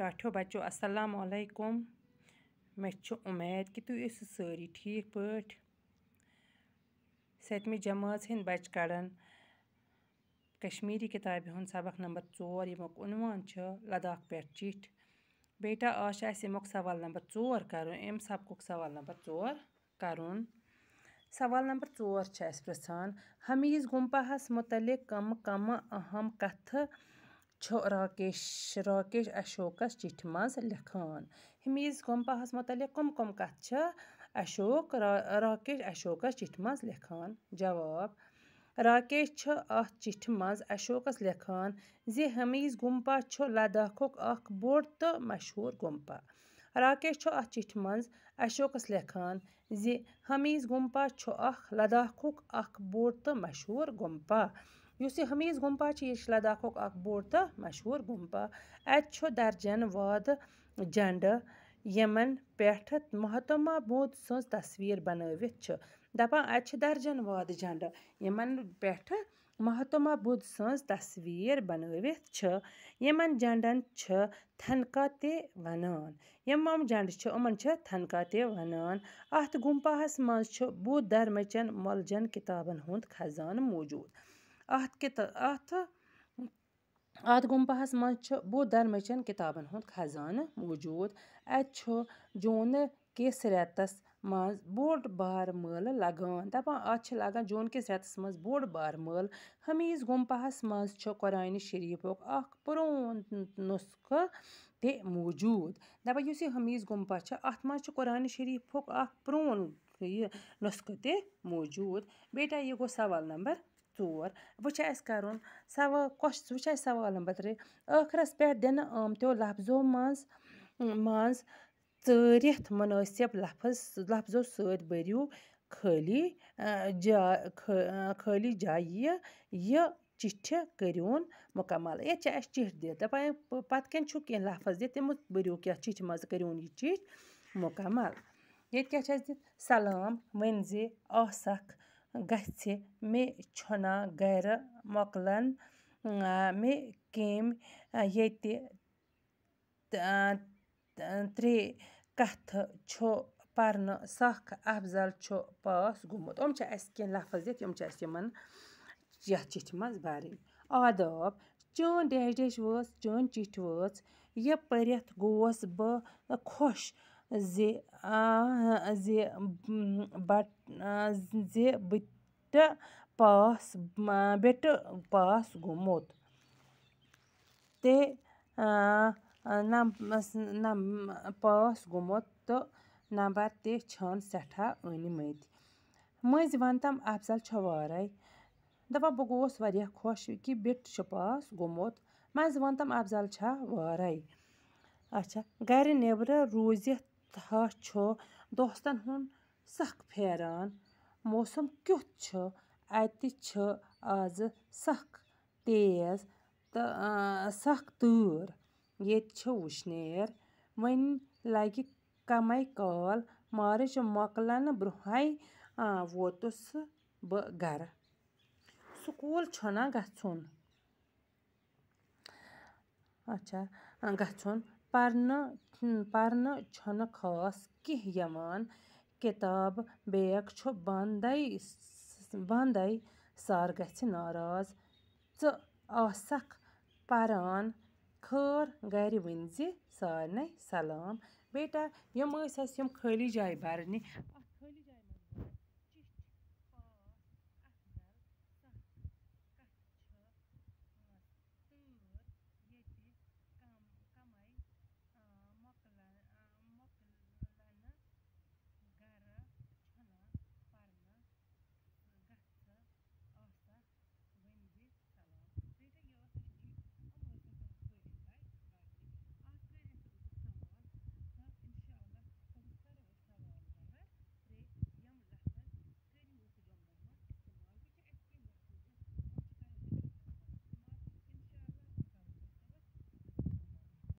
ٹاٹھیو بَچو اَسَلام علیکم مےٚ چھِ امید کہِ تو اس سٲری ٹھیک پٹھ سٔتمہِ جماعت ہن بچ کَڑن کشمیری کتاب ہن سبق نمبر ژور ییٚمیُک عنوان چھُ لداخ پٮ۪ٹھ چِٹھۍ بیٹا آش چھُ اَسہِ سوال نمبر ژور ایم سب کو سوال نمبر ژور کَرُن سوال نمبر ژور اس پرسان پرٛژھان حمیٖز ہس متعلق کم کم اہم کتھ چھُ راکیش راکیش اشوکَس چِٹھِ منٛز لیکھان حمیٖز گومپاہَس متعلق کٕم کٕم کَتھٕ چھِ اشوک را راکیش اشوکَس چِٹھِ منٛز لیکھان جواب راکیش چھُ اَتھ چِٹھِ منٛز اشوکَس لیکھان زِ حمیٖز گُمپا چھُ لداخُک اکھ بوٚڑ تہٕ مشہوٗر گُمپا راکیش چھُ اَتھ چِٹھِ منٛز اشوکَس لیکھان زِ حمیٖز گُمپا چھُ اکھ لداخُک اکھ بوٚڑ تہٕ مشہوٗر گُمپا उस हमीज गुम्पा यह लद्दाख बोर्ड तो मशहूर गुम्पा अत दर्जन वाद झंड यमन पेठ महतमा बोध सज तस्वीर बन दपान अत दर्जन वाद झंड यमन पेठ महतमा बुद्ध सज तस्वीर बन यमन झंडन थनका ते वनान यम थनका ते वनान अत गुम्पा मज बुद्ध धर्मचन मलजन किताबन हुंद खजान मौजूद اَتھ کِتا اَتھ اَتھ گُمپاہَس منٛز چھُ بُد دھرمٕچَن کِتابَن ہُنٛد خزانہٕ موٗجوٗد اَتہِ چھُ جوٗنہٕ کِس رٮ۪تَس منٛز بوٚڑ بار مٲلہٕ لَگان دَپان اَتھ چھِ لَگان جوٗن کِس رٮ۪تَس منٛز بوٚڑ بار مٲلہٕ حمیٖز گُمپاہَس منٛز چھُ قۄرانہِ شریٖفُک اَکھ پرٛون نُسخہٕ تہِ موٗجوٗد دَپان یُس یہِ حمیٖز گُمپا چھِ اَتھ منٛز چھُ قۄرانہِ شریٖفُک اَکھ پرٛون یہِ نُسخہٕ تہِ موٗجوٗد بیٹا یہِ گوٚو سوال نمبر ژور وۄنۍ چھِ اَسہِ کَرُن سوال کۄس وۄنۍ چھِ اَسہِ سوال نمبر ترٛےٚ ٲخرَس پٮ۪ٹھ دِنہٕ آمتیو لفظو منٛز منٛز ژٲرِتھ مُنٲسِب لفظ لفظو سۭتۍ بٔرِو خٲلی جا خٲلی جایہِ یہِ چِٹھِ کٔرۍوُن مُکمل ییٚتہِ چھِ اَسہِ چِٹھۍ دِتھ دَپان پَتہٕ کَنۍ چھُ کینٛہہ لفظ دِتھ تِمہٕ بٔرِوُکھ یَتھ چِٹھِ منٛز کٔرۍوُن یہِ چِٹھۍ مُکمل ییٚتہِ کیٛاہ چھِ اَسہِ دِتھ سلام ؤنۍزِ آسَکھ gatsi me chona gair maqlan nga me kem yete tri kat cho parn sak afzal cho pas gumot om cha aski lafaz det om cha aski man ya bari adab chon chon ye gos ba khosh زِ زِ but زِ بٕتہِ پاس بِٹہٕ پاس گوٚمُت تے نمبرَس نم پاس گوٚمُت تہٕ number تہِ چھِن سٮ۪ٹھاہ أنۍمٕتۍ مٔنٛزۍ وَنتَم افضل چھوارَے دَپان بہٕ گوٚوُس واریاہ خۄش کہِ بِٹہٕ چھُ پاس گوٚمُت منٛزٕ ووٚنتَم افضل چھا وارَے اچھا گَرِ نٮ۪برٕ روٗزِتھ ا چھُ دوستَن ہُنٛد سکھ پھیران موسَم کِیُتھ چھُ اَتہِ چھِ آزٕ سکھ تیز تہٕ سکھ تۭر ییٚتہِ چھِ وٕشنیر وۄنۍ لَگہِ کَمٕے کال مارٕچ مۄکلَن برونٛہٕے ووتُس بہٕ گَرٕ سکوٗل چھُ نہ گژھُن اَچھا گژھُن پَرنہٕ پَرنہٕ چھُنہٕ خاص کیٚنٛہہ یِوان کِتاب بیگ چھُ بنٛدَے بنٛدَے سَر گژھِ ناراض ژٕ آسَکھ پَران خٲر گَرِ ؤنۍزِ سارنٕے سلام بیٹا یِم ٲسۍ اَسہِ یِم خٲلی جایہِ بَرنہِ